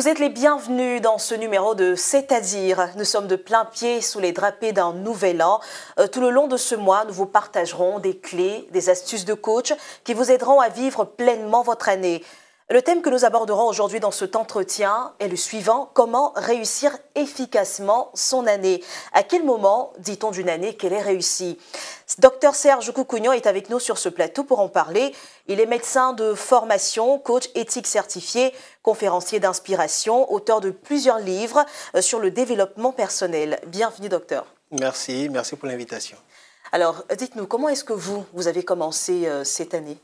Vous êtes les bienvenus dans ce numéro de C'est-à-dire. Nous sommes de plein pied sous les drapés d'un nouvel an. Euh, tout le long de ce mois, nous vous partagerons des clés, des astuces de coach qui vous aideront à vivre pleinement votre année. Le thème que nous aborderons aujourd'hui dans cet entretien est le suivant, comment réussir efficacement son année. À quel moment dit-on d'une année qu'elle est réussie Docteur Serge Coucougnon est avec nous sur ce plateau pour en parler. Il est médecin de formation, coach éthique certifié, conférencier d'inspiration, auteur de plusieurs livres euh, sur le développement personnel. Bienvenue docteur. Merci, merci pour l'invitation. Alors, dites-nous, comment est-ce que vous, vous avez commencé euh, cette année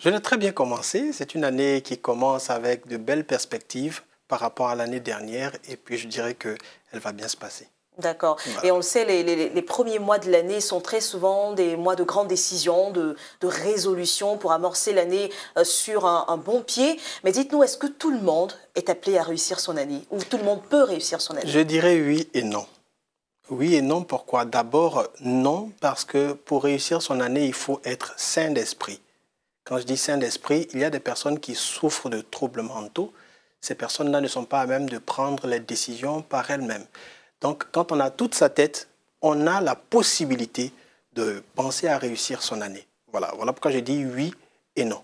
je l'ai très bien commencé. C'est une année qui commence avec de belles perspectives par rapport à l'année dernière et puis je dirais qu'elle va bien se passer. D'accord. Et on le sait, les, premiers mois de l'année sont très souvent des mois de grandes décisions, de, résolutions pour amorcer l'année euh, sur un, un, bon pied. Mais dites-nous, est-ce que tout le monde est appelé à réussir son année ou tout le monde peut réussir son année Je dirais oui et non. Oui et non, pourquoi D'abord, non, parce que pour réussir son année, il faut être sain d'esprit. Quand je dis saint d'esprit », il y a des personnes qui souffrent de troubles mentaux. Ces personnes-là ne sont pas à même de prendre les décisions par elles-mêmes. Donc, quand on a toute sa tête, on a la possibilité de penser à réussir son année. Voilà, voilà pourquoi j'ai dit « oui et non.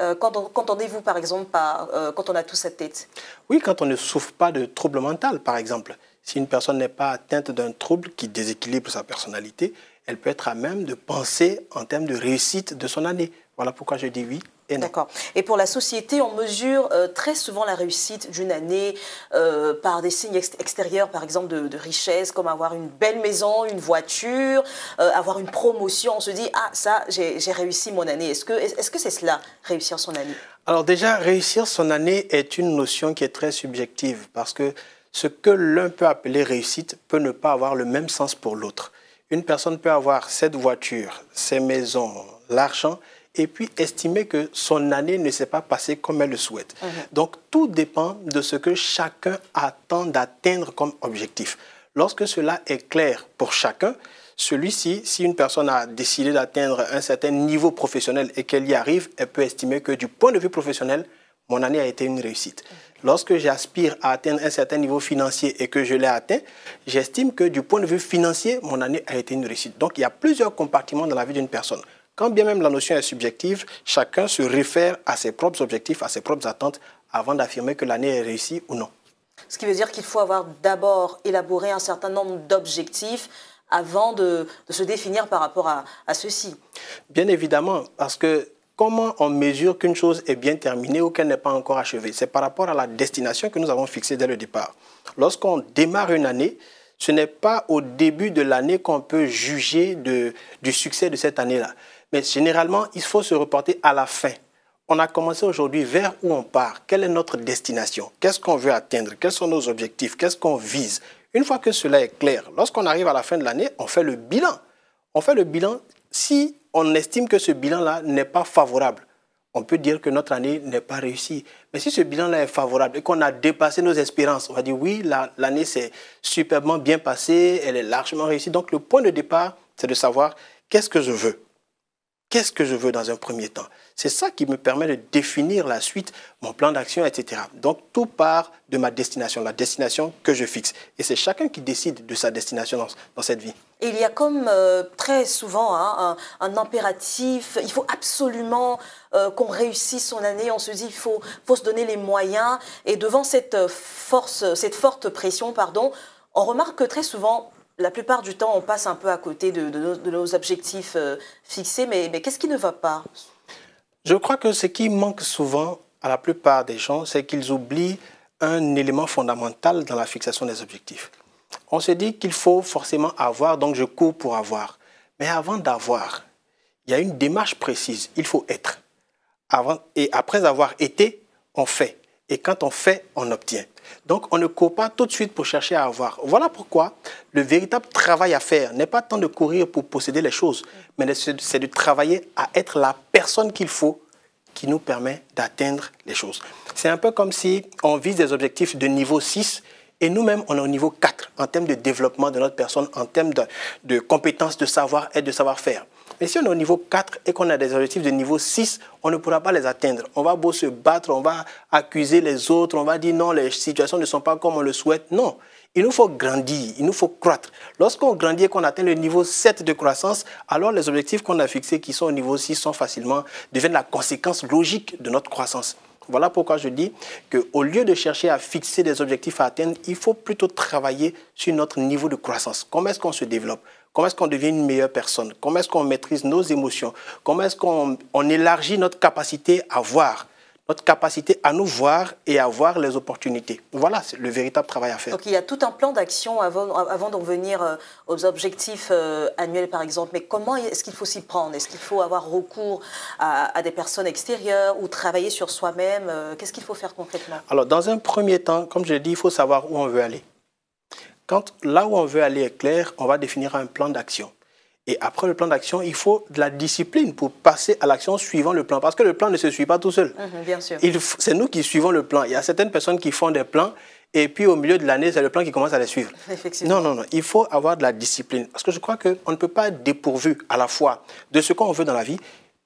Euh, Qu'entendez-vous par exemple euh, quand on a toute sa tête Oui, quand on ne souffre pas de troubles mentaux, par exemple. Si une personne n'est pas atteinte d'un trouble qui déséquilibre sa personnalité, elle peut être à même de penser en termes de réussite de son année. Voilà pourquoi je dis oui et D'accord. Et pour la société, on mesure euh, très souvent la réussite d'une année euh, par des signes extérieurs, par exemple de, richesse, comme avoir une belle maison, une voiture, euh, avoir une promotion. On se dit, ah ça, j'ai réussi mon année. Est-ce que -ce c'est cela, réussir son année Alors déjà, réussir son année est une notion qui est très subjective, parce que ce que l'un peut appeler réussite peut ne pas avoir le même sens pour l'autre. Une personne peut avoir cette voiture, ses maisons, l'argent, et puis estimer que son année ne s'est pas passée comme elle le souhaite. Mhm. Donc tout dépend de ce que chacun attend d'atteindre comme objectif. Lorsque cela est clair pour chacun, celui-ci, si une personne a décidé d'atteindre un certain niveau professionnel et qu'elle y arrive, elle peut estimer que du point de vue professionnel, mon année a été une réussite. Lorsque j'aspire à atteindre un certain niveau financier et que je l'ai atteint, j'estime que du point de vue financier, mon année a été une réussite. Donc il y a plusieurs compartiments dans la vie d'une personne. Quand bien même la notion est subjective, chacun se réfère à ses propres objectifs, à ses propres attentes, avant d'affirmer que l'année est réussie ou non. Ce qui veut dire qu'il faut avoir d'abord élaboré un certain nombre d'objectifs avant de, se définir par rapport à, à ceci. Bien évidemment, parce que comment on mesure qu'une chose est bien terminée ou qu'elle n'est pas encore achevée C'est par rapport à la destination que nous avons fixée dès le départ. Lorsqu'on démarre une année, ce n'est pas au début de l'année qu'on peut juger du succès de cette année-là. Mais généralement, il faut se reporter à la fin. On a commencé aujourd'hui vers où on part, quelle est notre destination, qu'est-ce qu'on veut atteindre, quels sont nos objectifs, qu'est-ce qu'on vise. Une fois que cela est clair, lorsqu'on arrive à la fin de l'année, on fait le bilan. On fait le bilan si on estime que ce bilan-là n'est pas favorable, on peut dire que notre année n'est pas réussie. Mais si ce bilan-là est favorable et qu'on a dépassé nos espérances, on va dire oui, l'année s'est superbement bien passée, elle est largement réussie. Donc le point de départ, c'est de savoir qu'est-ce que je veux. Qu'est-ce que je veux dans un premier temps C'est ça qui me permet de définir la suite, mon plan d'action, etc. Donc tout part de ma destination, la destination que je fixe. Et c'est chacun qui décide de sa destination dans, cette vie. il y a comme euh, très souvent hein, un, impératif, il faut absolument euh, qu'on réussisse son année, on se dit il faut, faut se donner les moyens. Et devant cette, euh, force, cette forte pression, pardon, on remarque que très souvent, la plupart du temps, on passe un peu à côté de, nos, objectifs euh, fixés, mais, mais qu'est-ce qui ne va pas Je crois que ce qui manque souvent à la plupart des gens, c'est qu'ils oublient un élément fondamental dans la fixation des objectifs. On se dit qu'il faut forcément avoir, donc je cours pour avoir. Mais avant d'avoir, il y a une démarche précise, il faut être. Avant, et après avoir été, on fait. Et quand on fait, on obtient. Donc on ne court pas tout de suite pour chercher à avoir. Voilà pourquoi le véritable travail à faire n'est pas tant de courir pour posséder les choses, mais c'est de travailler à être la personne qu'il faut qui nous permet d'atteindre les choses. C'est un peu comme si on vise des objectifs de niveau 6 et nous-mêmes, on est au niveau 4 en termes de développement de notre personne, en termes de, de compétences, de savoir et de savoir-faire. Mais si on est au niveau 4 et qu'on a des objectifs de niveau 6, on ne pourra pas les atteindre. On va beau se battre, on va accuser les autres, on va dire non, les situations ne sont pas comme on le souhaite. Non. Il nous faut grandir, il nous faut croître. Lorsqu'on grandit et qu'on atteint le niveau 7 de croissance, alors les objectifs qu'on a fixés qui sont au niveau 6 sont facilement, deviennent la conséquence logique de notre croissance. Voilà pourquoi je dis qu'au lieu de chercher à fixer des objectifs à atteindre, il faut plutôt travailler sur notre niveau de croissance. Comment est-ce qu'on se développe Comment est-ce qu'on devient une meilleure personne Comment est-ce qu'on maîtrise nos émotions Comment est-ce qu'on élargit notre capacité à voir notre capacité à nous voir et à voir les opportunités. Voilà c'est le véritable travail à faire. Donc il y a tout un plan d'action avant, avant d'en venir euh, aux objectifs euh, annuels, par exemple. Mais comment est-ce qu'il faut s'y prendre Est-ce qu'il faut avoir recours à, à, des personnes extérieures ou travailler sur soi-même euh, Qu'est-ce qu'il faut faire concrètement Alors dans un premier temps, comme je l'ai dit, il faut savoir où on veut aller. Quand là où on veut aller est clair, on va définir un plan d'action. Et après le plan d'action, il faut de la discipline pour passer à l'action suivant le plan. Parce que le plan ne se suit pas tout seul. Mhm, bien sûr. C'est nous qui suivons le plan. Il y a certaines personnes qui font des plans et puis au milieu de l'année, c'est le plan qui commence à les suivre. Non, non, non. Il faut avoir de la discipline. Parce que je crois qu'on ne peut pas être dépourvu à la fois de ce qu'on veut dans la vie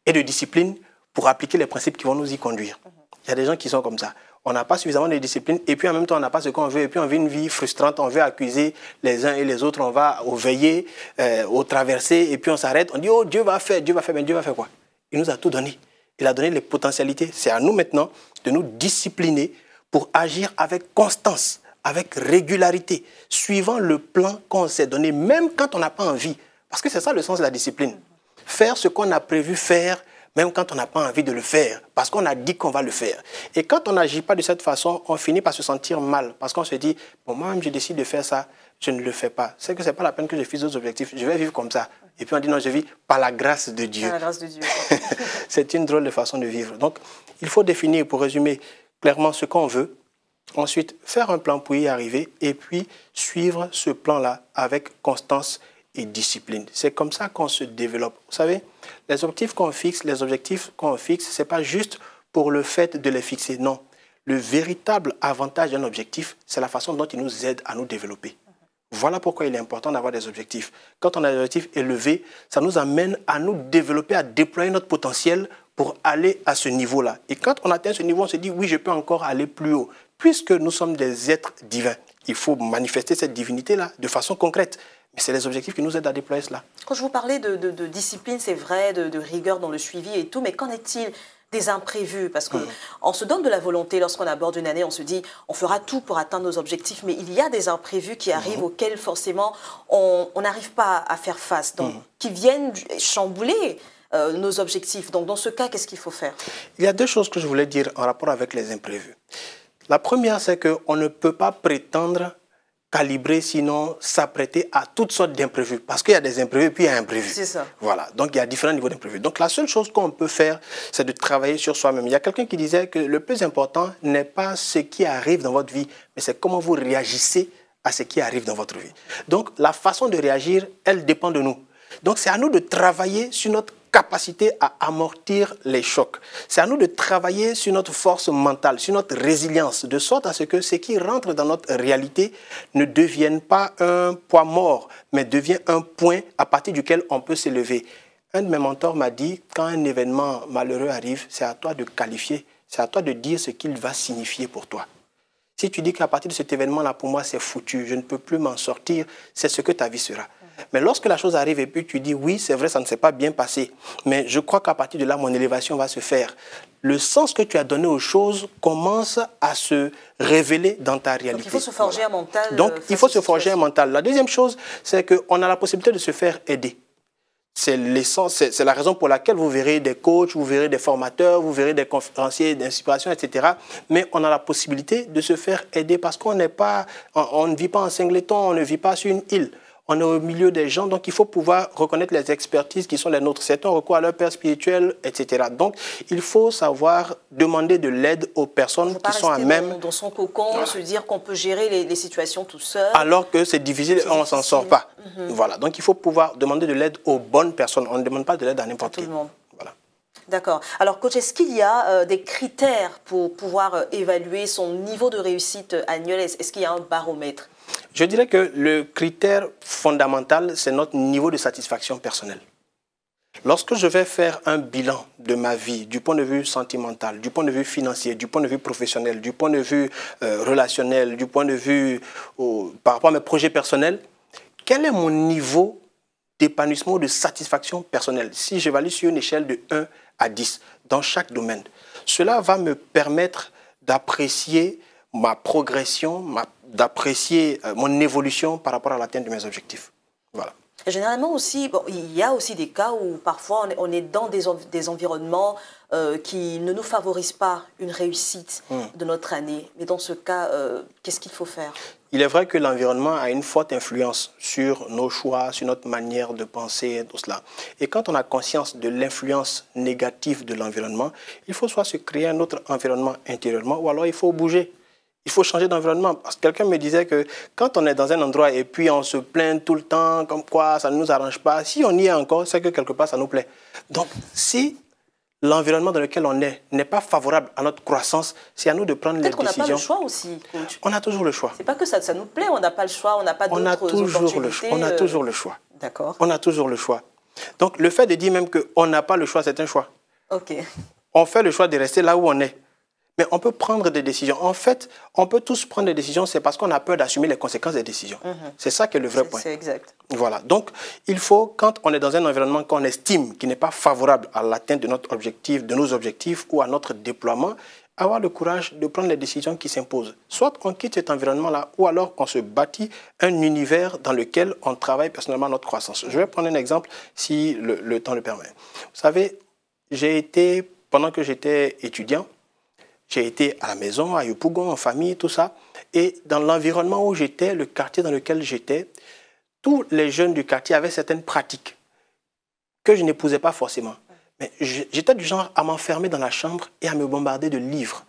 et de discipline pour appliquer les principes qui vont nous y conduire. Mhm. Il y a des gens qui sont comme ça on n'a pas suffisamment de discipline et puis en même temps on n'a pas ce qu'on veut et puis on vit une vie frustrante, on veut accuser les uns et les autres, on va au veiller, euh, au traverser et puis on s'arrête, on dit oh Dieu va faire, Dieu va faire, mais Dieu va faire quoi Il nous a tout donné, il a donné les potentialités, c'est à nous maintenant de nous discipliner pour agir avec constance, avec régularité, suivant le plan qu'on s'est donné, même quand on n'a pas envie, parce que c'est ça le sens de la discipline, faire ce qu'on a prévu faire même quand on n'a pas envie de le faire, parce qu'on a dit qu'on va le faire. Et quand on n'agit pas de cette façon, on finit par se sentir mal, parce qu'on se dit, bon, moi-même, je décide de faire ça, je ne le fais pas. C'est que ce n'est pas la peine que je fasse d'autres objectifs, je vais vivre comme ça. Et puis on dit, non, je vis par la grâce de Dieu. Par la grâce de Dieu. C'est une drôle de façon de vivre. Donc, il faut définir, pour résumer clairement, ce qu'on veut. Ensuite, faire un plan pour y arriver et puis suivre ce plan-là avec constance et discipline. C'est comme ça qu'on se développe. Vous savez, les objectifs qu'on fixe, les objectifs qu'on fixe, c'est pas juste pour le fait de les fixer. Non. Le véritable avantage d'un objectif, c'est la façon dont il nous aide à nous développer. Voilà pourquoi il est important d'avoir des objectifs. Quand on a des objectifs élevés, ça nous amène à nous développer, à déployer notre potentiel pour aller à ce niveau-là. Et quand on atteint ce niveau, on se dit, oui, je peux encore aller plus haut. Puisque nous sommes des êtres divins, il faut manifester cette divinité-là de façon concrète. Mais c'est les objectifs qui nous aident à déployer cela. Quand je vous parlais de, discipline, c'est vrai, de, rigueur dans le suivi et tout, mais qu'en est-il des imprévus Parce qu'on mm. se donne de la volonté lorsqu'on aborde une année, on se dit on fera tout pour atteindre nos objectifs, mais il y a des imprévus qui arrivent mm. auxquels forcément on n'arrive pas à faire face, donc, mm. qui viennent chambouler euh, nos objectifs. Donc dans ce cas, qu'est-ce qu'il faut faire Il y a deux choses que je voulais dire en rapport avec les imprévus. La première, c'est qu'on ne peut pas prétendre calibrer, sinon s'apprêter à toutes sortes d'imprévus. Parce qu'il y a des imprévus, puis il y a imprévus. C'est ça. Voilà. Donc il y a différents niveaux d'imprévus. Donc la seule chose qu'on peut faire, c'est de travailler sur soi-même. Il y a quelqu'un qui disait que le plus important n'est pas ce qui arrive dans votre vie, mais c'est comment vous réagissez à ce qui arrive dans votre vie. Donc la façon de réagir, elle dépend de nous. Donc c'est à nous de travailler sur notre capacité à amortir les chocs. C'est à nous de travailler sur notre force mentale, sur notre résilience, de sorte à ce que ce qui rentre dans notre réalité ne devienne pas un poids mort, mais devient un point à partir duquel on peut s'élever. Un de mes mentors m'a dit, quand un événement malheureux arrive, c'est à toi de qualifier, c'est à toi de dire ce qu'il va signifier pour toi. Si tu dis qu'à partir de cet événement-là, pour moi, c'est foutu, je ne peux plus m'en sortir, c'est ce que ta vie sera. Mais lorsque la chose arrive et puis tu dis oui, c'est vrai, ça ne s'est pas bien passé, mais je crois qu'à partir de là, mon élévation va se faire. Le sens que tu as donné aux choses commence à se révéler dans ta réalité. Donc il faut se forger un mental. Euh, Donc il faut se forger un mental. La deuxième chose, c'est qu'on a la possibilité de se faire aider. C'est l'essence, c'est la raison pour laquelle vous verrez des coachs, vous verrez des formateurs, vous verrez des conférenciers d'inspiration, etc. Mais on a la possibilité de se faire aider parce qu'on n'est pas, on, ne vit pas en singleton, on ne vit pas sur une île on est au milieu des gens, donc il faut pouvoir reconnaître les expertises qui sont les nôtres. Certains recours à leur père spirituel, etc. Donc, il faut savoir demander de l'aide aux personnes qui sont à même. Dans, son cocon, se dire qu'on peut gérer les, situations tout seul. Alors que c'est difficile, et on ne s'en sort pas. Mhm. Voilà. Donc, il faut pouvoir demander de l'aide aux bonnes personnes. On ne demande pas de l'aide à n'importe qui. D'accord. Alors, coach, est-ce qu'il y a euh, des critères pour pouvoir euh, évaluer son niveau de réussite annuel Est-ce qu'il y a un baromètre je dirais que le critère fondamental, c'est notre niveau de satisfaction personnelle. Lorsque je vais faire un bilan de ma vie, du point de vue sentimental, du point de vue financier, du point de vue professionnel, du point de vue euh, relationnel, du point de vue par rapport à mes projets personnels, quel est mon niveau d'épanouissement, de satisfaction personnelle Si j'évalue sur une échelle de 1 à 10 dans chaque domaine, cela va me permettre d'apprécier ma progression, ma d'apprécier euh, mon évolution par rapport à l'atteinte de mes objectifs. Voilà. Généralement aussi, bon, il y a aussi des cas où parfois on est dans des, des environnements euh, qui ne nous favorisent pas une réussite hmm. de notre année. Mais dans ce cas, euh, qu'est-ce qu'il faut faire Il est vrai que l'environnement a une forte influence sur nos choix, sur notre manière de penser, tout cela. Et quand on a conscience de l'influence négative de l'environnement, il faut soit se créer un autre environnement intérieurement ou alors il faut bouger. Il faut changer d'environnement. Parce que quelqu'un me disait que quand on est dans un endroit et puis on se plaint tout le temps, comme quoi ça ne nous arrange pas, si on y est encore, c'est que quelque part ça nous plaît. Donc, si l'environnement dans lequel on est n'est pas favorable à notre croissance, c'est à nous de prendre les décisions. Peut-être qu'on n'a pas le choix aussi. On a toujours le choix. C'est pas que ça, nous plaît, on n'a pas le choix, on n'a pas d'autres opportunités. choix. On a euh, toujours le choix. D'accord. On a toujours le choix. Donc le fait de dire même qu'on n'a pas le choix, c'est un choix. Ok. On fait le choix de rester là où on est. Mais on peut prendre des décisions. En fait, on peut tous prendre des décisions, c'est parce qu'on a peur d'assumer les conséquences des décisions. Mhm. C'est ça qui est le vrai point. C'est exact. Voilà. Donc, il faut, quand on est dans un environnement qu'on estime qui n'est pas favorable à l'atteinte de notre objectif, de nos objectifs ou à notre déploiement, avoir le courage de prendre les décisions qui s'imposent. Soit on quitte cet environnement-là, ou alors on se bâtit un univers dans lequel on travaille personnellement notre croissance. Je vais prendre un exemple si le, le temps le permet. Vous savez, j'ai été, pendant que j'étais étudiant, j'ai été à la maison, à Yopougon, en famille, tout ça. Et dans l'environnement où j'étais, le quartier dans lequel j'étais, tous les jeunes du quartier avaient certaines pratiques que je n'épousais pas forcément. Mais j'étais du genre à m'enfermer dans la chambre et à me bombarder de livres,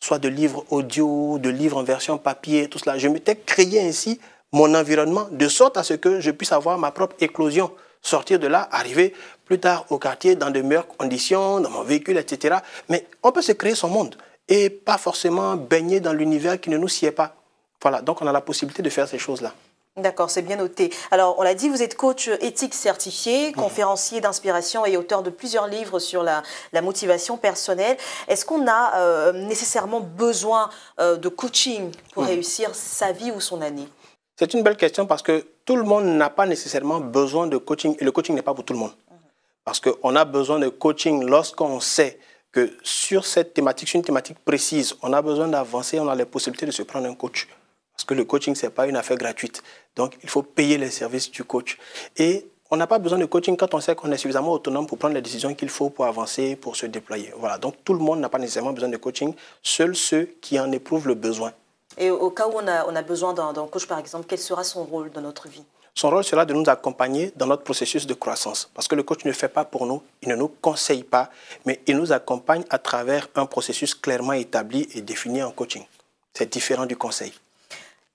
soit de livres audio, de livres en version papier, tout cela. Je m'étais créé ainsi mon environnement de sorte à ce que je puisse avoir ma propre éclosion, sortir de là, arriver plus tard au quartier dans de meilleures conditions, dans mon véhicule, etc. Mais on peut se créer son monde et pas forcément baigner dans l'univers qui ne nous sied pas. Voilà, donc on a la possibilité de faire ces choses-là. D'accord, c'est bien noté. Alors, on l'a dit, vous êtes coach éthique certifié, mhm. conférencier d'inspiration et auteur de plusieurs livres sur la, motivation personnelle. Est-ce qu'on a euh, nécessairement besoin euh, de coaching pour mhm. réussir sa vie ou son année C'est une belle question parce que tout le monde n'a pas nécessairement besoin de coaching et le coaching n'est pas pour tout le monde. Mhm. Parce Parce qu'on a besoin de coaching lorsqu'on sait que sur cette thématique, sur une thématique précise, on a besoin d'avancer, on a les possibilités de se prendre un coach. Parce que le coaching, ce n'est pas une affaire gratuite. Donc, il faut payer les services du coach. Et on n'a pas besoin de coaching quand on sait qu'on est suffisamment autonome pour prendre les décisions qu'il faut pour avancer, pour se déployer. Voilà. Donc, tout le monde n'a pas nécessairement besoin de coaching. Seuls ceux qui en éprouvent le besoin. Et au cas où on a besoin d'un coach, par exemple, quel sera son rôle dans notre vie son rôle sera de nous accompagner dans notre processus de croissance. Parce que le coach ne fait pas pour nous, il ne nous conseille pas, mais il nous accompagne à travers un processus clairement établi et défini en coaching. C'est différent du conseil.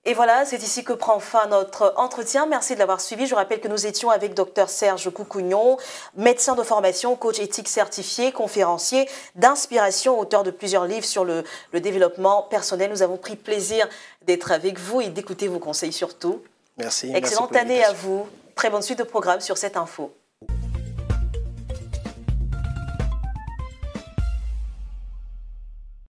Et voilà, c'est ici que prend fin notre entretien. Merci de l'avoir suivi. Je rappelle que nous étions avec Dr Serge Coucougnon, médecin de formation, coach éthique certifié, conférencier d'inspiration, auteur de plusieurs livres sur le développement personnel. Nous avons pris plaisir d'être avec vous et d'écouter vos conseils surtout. Merci. Excellente année à vous. Très bonne suite de programme sur cette info.